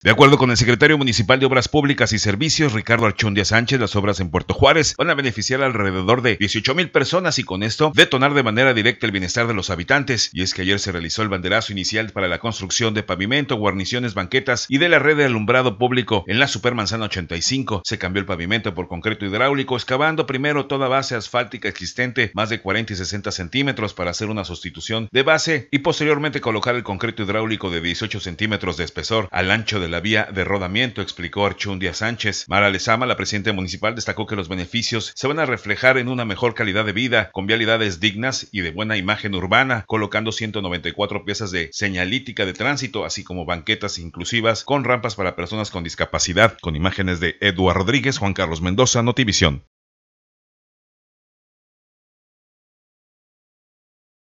De acuerdo con el secretario municipal de Obras Públicas y Servicios, Ricardo Archundia Sánchez, las obras en Puerto Juárez van a beneficiar alrededor de 18 mil personas y con esto detonar de manera directa el bienestar de los habitantes. Y es que ayer se realizó el banderazo inicial para la construcción de pavimento, guarniciones, banquetas y de la red de alumbrado público en la Supermanzana 85. Se cambió el pavimento por concreto hidráulico, excavando primero toda base asfáltica existente, más de 40 y 60 centímetros, para hacer una sustitución de base y posteriormente colocar el concreto hidráulico de 18 centímetros de espesor al ancho del la vía de rodamiento, explicó Archundia Sánchez. Mara Lezama, la presidenta municipal, destacó que los beneficios se van a reflejar en una mejor calidad de vida, con vialidades dignas y de buena imagen urbana, colocando 194 piezas de señalítica de tránsito, así como banquetas inclusivas con rampas para personas con discapacidad, con imágenes de Eduardo Rodríguez, Juan Carlos Mendoza, Notivisión.